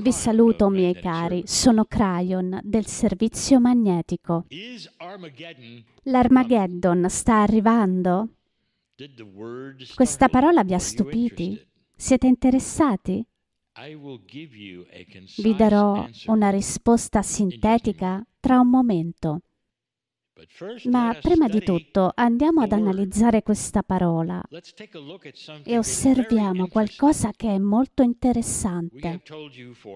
Vi saluto miei uh, cari, sono Cryon del servizio magnetico. L'Armageddon sta arrivando? Questa parola vi ha stupiti? Siete interessati? Vi darò una risposta sintetica tra un momento. Ma prima di tutto andiamo ad analizzare questa parola e osserviamo qualcosa che è molto interessante.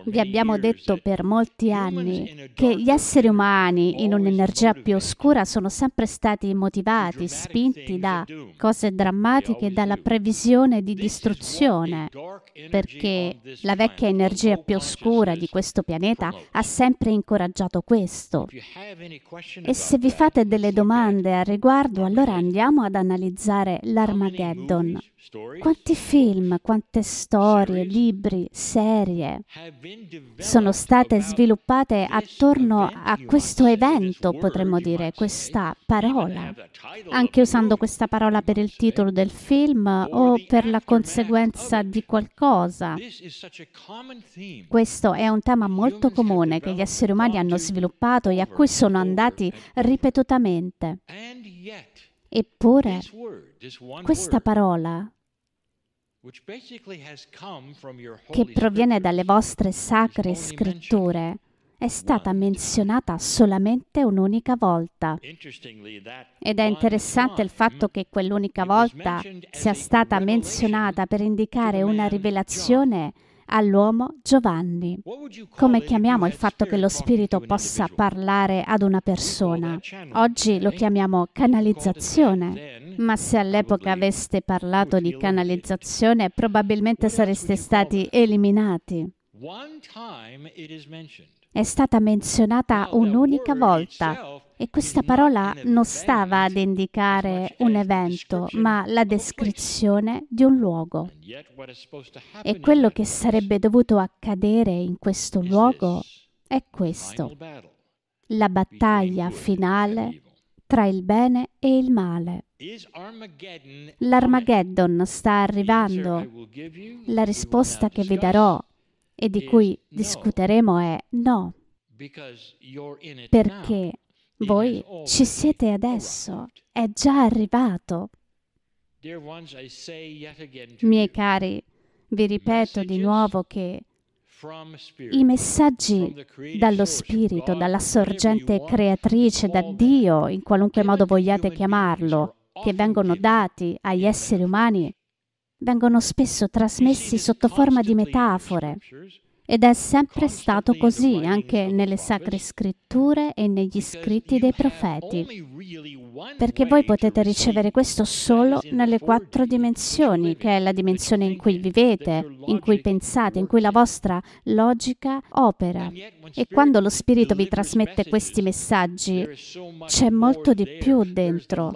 Vi abbiamo detto per molti anni che gli esseri umani in un'energia più oscura sono sempre stati motivati, spinti da cose drammatiche e dalla previsione di distruzione, perché la vecchia energia più oscura di questo pianeta ha sempre incoraggiato questo. E se vi fate fate delle domande al riguardo, allora andiamo ad analizzare l'Armageddon. Quanti film, quante storie, libri, serie sono state sviluppate attorno a questo evento, potremmo dire, questa parola, anche usando questa parola per il titolo del film o per la conseguenza di qualcosa. Questo è un tema molto comune che gli esseri umani hanno sviluppato e a cui sono andati ripetutamente assolutamente. Eppure, questa parola, che proviene dalle vostre sacre scritture, è stata menzionata solamente un'unica volta. Ed è interessante il fatto che quell'unica volta sia stata menzionata per indicare una rivelazione all'uomo Giovanni. Come chiamiamo il fatto che lo Spirito possa parlare ad una persona? Oggi lo chiamiamo canalizzazione, ma se all'epoca aveste parlato di canalizzazione probabilmente sareste stati eliminati è stata menzionata un'unica volta e questa parola non stava ad indicare un evento, ma la descrizione di un luogo. E quello che sarebbe dovuto accadere in questo luogo è questo, la battaglia finale tra il bene e il male. L'Armageddon sta arrivando. La risposta che vi darò e di cui discuteremo è no, perché voi ci siete adesso, è già arrivato. Miei cari, vi ripeto di nuovo che i messaggi dallo Spirito, dalla sorgente creatrice, da Dio, in qualunque modo vogliate chiamarlo, che vengono dati agli esseri umani, vengono spesso trasmessi sotto forma di metafore. Ed è sempre stato così anche nelle sacre scritture e negli scritti dei profeti, perché voi potete ricevere questo solo nelle quattro dimensioni, che è la dimensione in cui vivete, in cui pensate, in cui la vostra logica opera. E quando lo Spirito vi trasmette questi messaggi, c'è molto di più dentro.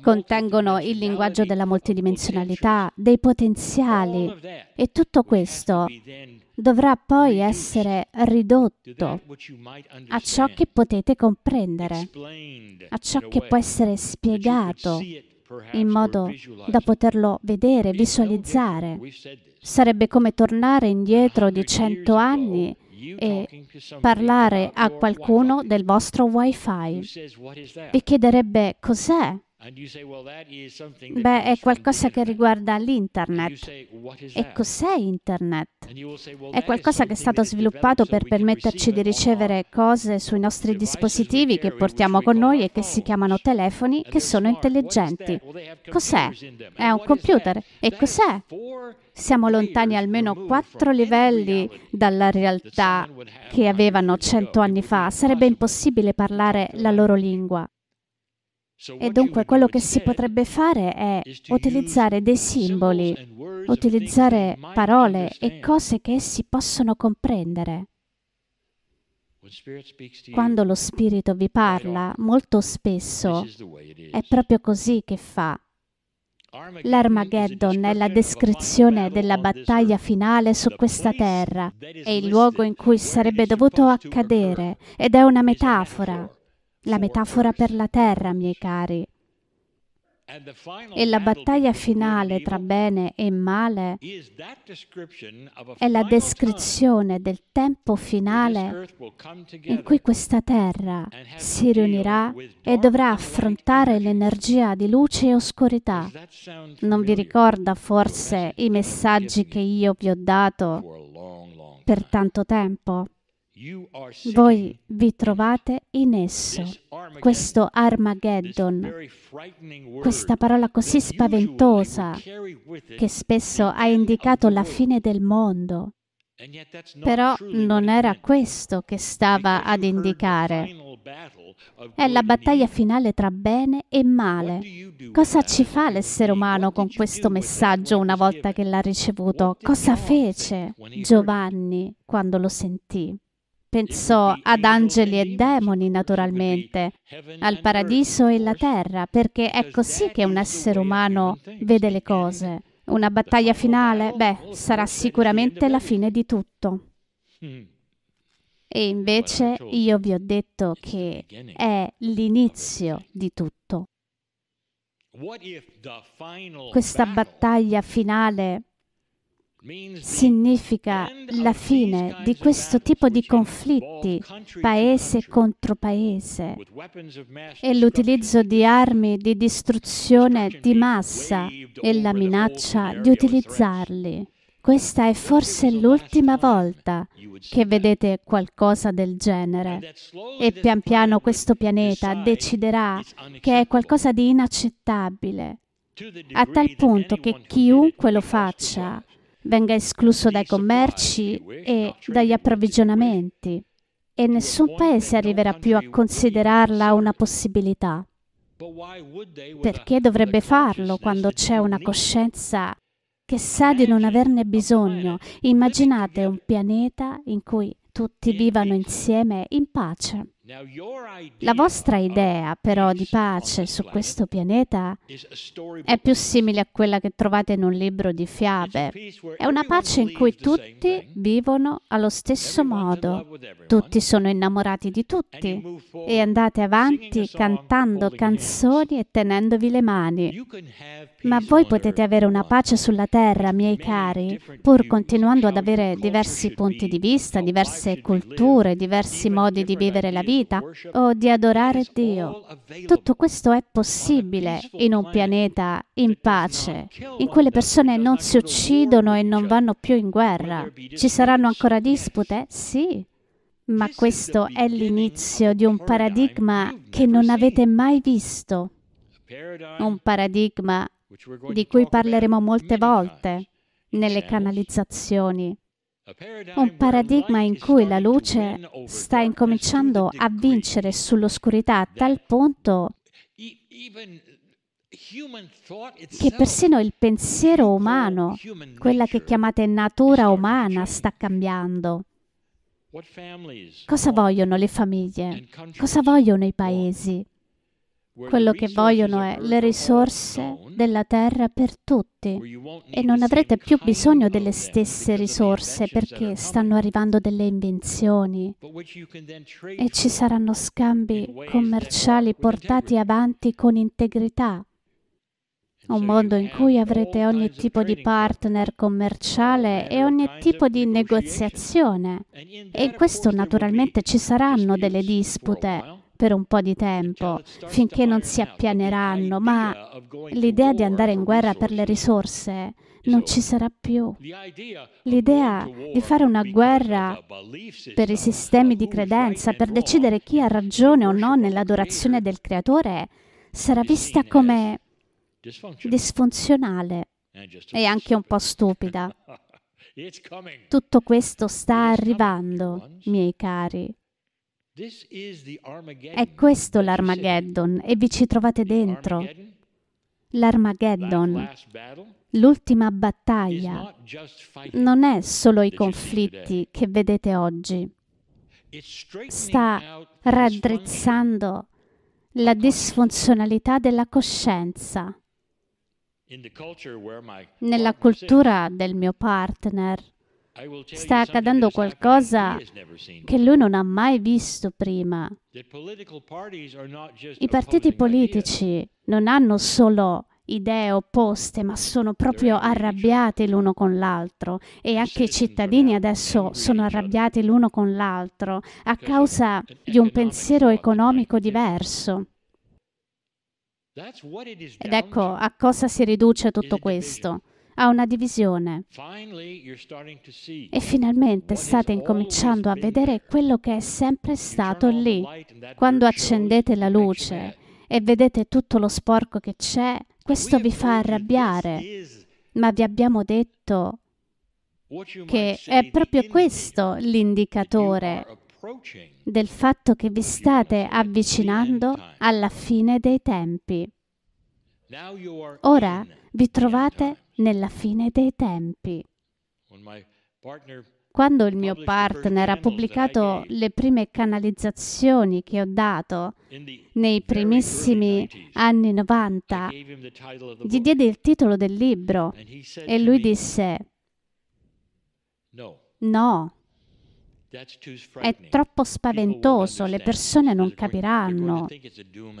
Contengono il linguaggio della multidimensionalità, dei potenziali e tutto questo dovrà poi essere ridotto a ciò che potete comprendere, a ciò che può essere spiegato in modo da poterlo vedere, visualizzare. Sarebbe come tornare indietro di cento anni e parlare a qualcuno del vostro wifi. Vi chiederebbe cos'è Beh, è qualcosa che riguarda l'internet. E cos'è internet? È qualcosa che è stato sviluppato per permetterci di ricevere cose sui nostri dispositivi che portiamo con noi e che si chiamano telefoni che sono intelligenti. Cos'è? È un computer. E cos'è? Siamo lontani almeno quattro livelli dalla realtà che avevano cento anni fa. Sarebbe impossibile parlare la loro lingua. E dunque quello che si potrebbe fare è utilizzare dei simboli, utilizzare parole e cose che essi possono comprendere. Quando lo Spirito vi parla, molto spesso è proprio così che fa. L'Armageddon è la descrizione della battaglia finale su questa terra, è il luogo in cui sarebbe dovuto accadere ed è una metafora la metafora per la terra, miei cari. E la battaglia finale tra bene e male è la descrizione del tempo finale in cui questa terra si riunirà e dovrà affrontare l'energia di luce e oscurità. Non vi ricorda forse i messaggi che io vi ho dato per tanto tempo? Voi vi trovate in esso. Questo Armageddon, questa parola così spaventosa che spesso ha indicato la fine del mondo. Però non era questo che stava ad indicare. È la battaglia finale tra bene e male. Cosa ci fa l'essere umano con questo messaggio una volta che l'ha ricevuto? Cosa fece Giovanni quando lo sentì? Pensò ad angeli e demoni, naturalmente, al paradiso e la terra, perché è così che un essere umano vede le cose. Una battaglia finale? Beh, sarà sicuramente la fine di tutto. E invece io vi ho detto che è l'inizio di tutto. Questa battaglia finale significa la fine di questo tipo di conflitti paese contro paese e l'utilizzo di armi di distruzione di massa e la minaccia di utilizzarli. Questa è forse l'ultima volta che vedete qualcosa del genere e pian piano questo pianeta deciderà che è qualcosa di inaccettabile, a tal punto che chiunque lo faccia venga escluso dai commerci e cioè, dagli approvvigionamenti e nessun paese arriverà più a considerarla una possibilità. Perché dovrebbe farlo quando c'è una coscienza che sa di non averne bisogno? Immaginate un pianeta in cui tutti vivano insieme in pace. La vostra idea però di pace su questo pianeta è più simile a quella che trovate in un libro di fiabe. È una pace in cui tutti vivono allo stesso modo, tutti sono innamorati di tutti e andate avanti cantando canzoni e tenendovi le mani. Ma voi potete avere una pace sulla Terra, miei cari, pur continuando ad avere diversi punti di vista, diverse culture, diversi modi di vivere la vita vita o di adorare Dio. Tutto questo è possibile in un pianeta in pace, in cui le persone non si uccidono e non vanno più in guerra. Ci saranno ancora dispute? Sì. Ma questo è l'inizio di un paradigma che non avete mai visto. Un paradigma di cui parleremo molte volte nelle canalizzazioni un paradigma in cui la luce sta incominciando a vincere sull'oscurità a tal punto che persino il pensiero umano, quella che chiamate natura umana, sta cambiando. Cosa vogliono le famiglie? Cosa vogliono i paesi? Quello che vogliono è le risorse della terra per tutti e non avrete più bisogno delle stesse risorse perché stanno arrivando delle invenzioni e ci saranno scambi commerciali portati avanti con integrità. Un mondo in cui avrete ogni tipo di partner commerciale e ogni tipo di negoziazione. E in questo naturalmente ci saranno delle dispute per un po' di tempo, finché non si appianeranno, ma l'idea di andare in guerra per le risorse non ci sarà più. L'idea di fare una guerra per i sistemi di credenza, per decidere chi ha ragione o no nell'adorazione del Creatore, sarà vista come disfunzionale e anche un po' stupida. Tutto questo sta arrivando, miei cari. È questo l'Armageddon e vi ci trovate dentro. L'Armageddon, l'ultima battaglia, non è solo i conflitti che vedete oggi. Sta raddrizzando la disfunzionalità della coscienza. Nella cultura del mio partner, sta accadendo qualcosa che lui non ha mai visto prima. I partiti politici non hanno solo idee opposte, ma sono proprio arrabbiati l'uno con l'altro e anche i cittadini adesso sono arrabbiati l'uno con l'altro a causa di un pensiero economico diverso. Ed ecco a cosa si riduce tutto questo a una divisione. E finalmente state incominciando a vedere quello che è sempre stato lì. Quando accendete la luce e vedete tutto lo sporco che c'è, questo vi fa arrabbiare. Ma vi abbiamo detto che è proprio questo l'indicatore del fatto che vi state avvicinando alla fine dei tempi. Ora vi trovate nella fine dei tempi. Quando il mio partner ha pubblicato le prime canalizzazioni che ho dato nei primissimi anni 90, gli diede il titolo del libro e lui disse no, è troppo spaventoso, le persone non capiranno,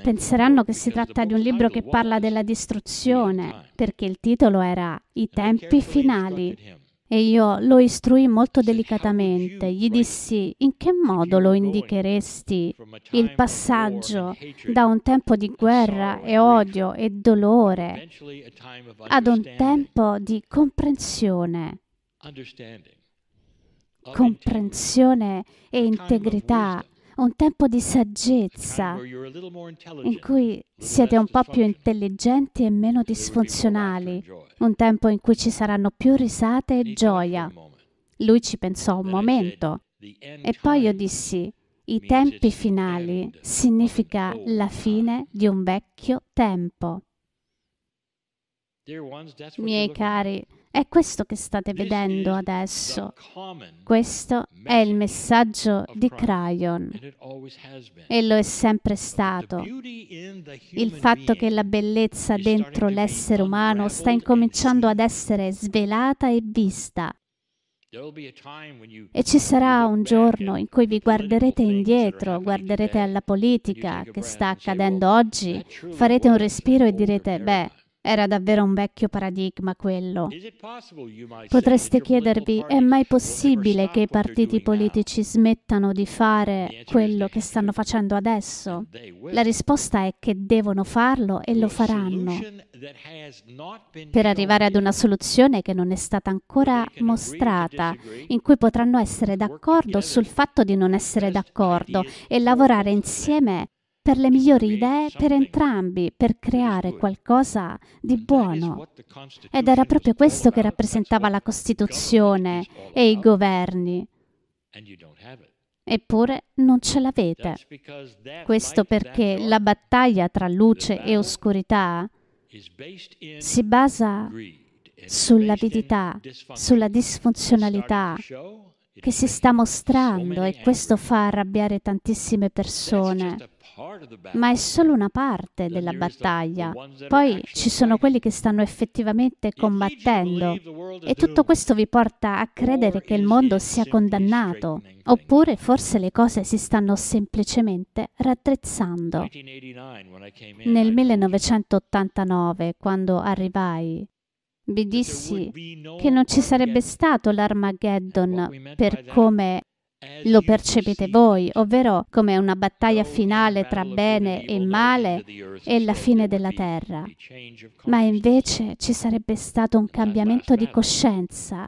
penseranno che si tratta di un libro che parla della distruzione, perché il titolo era I tempi finali. E io lo istruì molto delicatamente, gli dissi in che modo lo indicheresti il passaggio da un tempo di guerra e odio e dolore ad un tempo di comprensione comprensione e integrità, un tempo di saggezza in cui siete un po' più intelligenti e meno disfunzionali, un tempo in cui ci saranno più risate e gioia. Lui ci pensò un momento e poi io dissi, i tempi finali significa la fine di un vecchio tempo. Miei cari, è questo che state vedendo adesso. Questo è il messaggio di Crayon e lo è sempre stato. Il fatto che la bellezza dentro l'essere umano sta incominciando ad essere svelata e vista. E ci sarà un giorno in cui vi guarderete indietro, guarderete alla politica che sta accadendo oggi, farete un respiro e direte, beh, era davvero un vecchio paradigma quello. Potreste chiedervi, è mai possibile che i partiti politici smettano di fare quello che stanno facendo adesso? La risposta è che devono farlo e lo faranno per arrivare ad una soluzione che non è stata ancora mostrata, in cui potranno essere d'accordo sul fatto di non essere d'accordo e lavorare insieme per le migliori idee per entrambi, per creare qualcosa di buono. Ed era proprio questo che rappresentava la Costituzione e i governi. Eppure non ce l'avete. Questo perché la battaglia tra luce e oscurità si basa sull'avidità, sulla disfunzionalità che si sta mostrando e questo fa arrabbiare tantissime persone ma è solo una parte della battaglia. Poi ci sono quelli che stanno effettivamente combattendo e tutto questo vi porta a credere che il mondo sia condannato, oppure forse le cose si stanno semplicemente raddrizzando. Nel 1989, quando arrivai, vi dissi che non ci sarebbe stato l'Armageddon per come lo percepite voi, ovvero come una battaglia finale tra bene e male e la fine della terra. Ma invece ci sarebbe stato un cambiamento di coscienza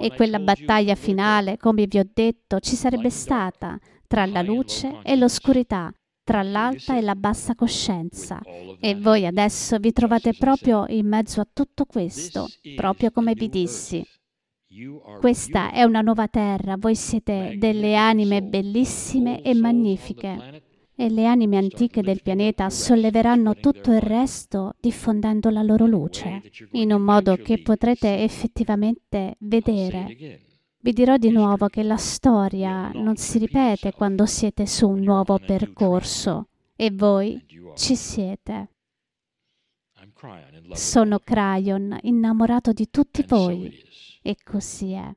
e quella battaglia finale, come vi ho detto, ci sarebbe stata tra la luce e l'oscurità, tra l'alta e la bassa coscienza. E voi adesso vi trovate proprio in mezzo a tutto questo, proprio come vi dissi. Questa è una nuova terra, voi siete delle anime bellissime e magnifiche e le anime antiche del pianeta solleveranno tutto il resto diffondendo la loro luce in un modo che potrete effettivamente vedere. Vi dirò di nuovo che la storia non si ripete quando siete su un nuovo percorso e voi ci siete. Sono Cryon, innamorato di tutti voi e così è.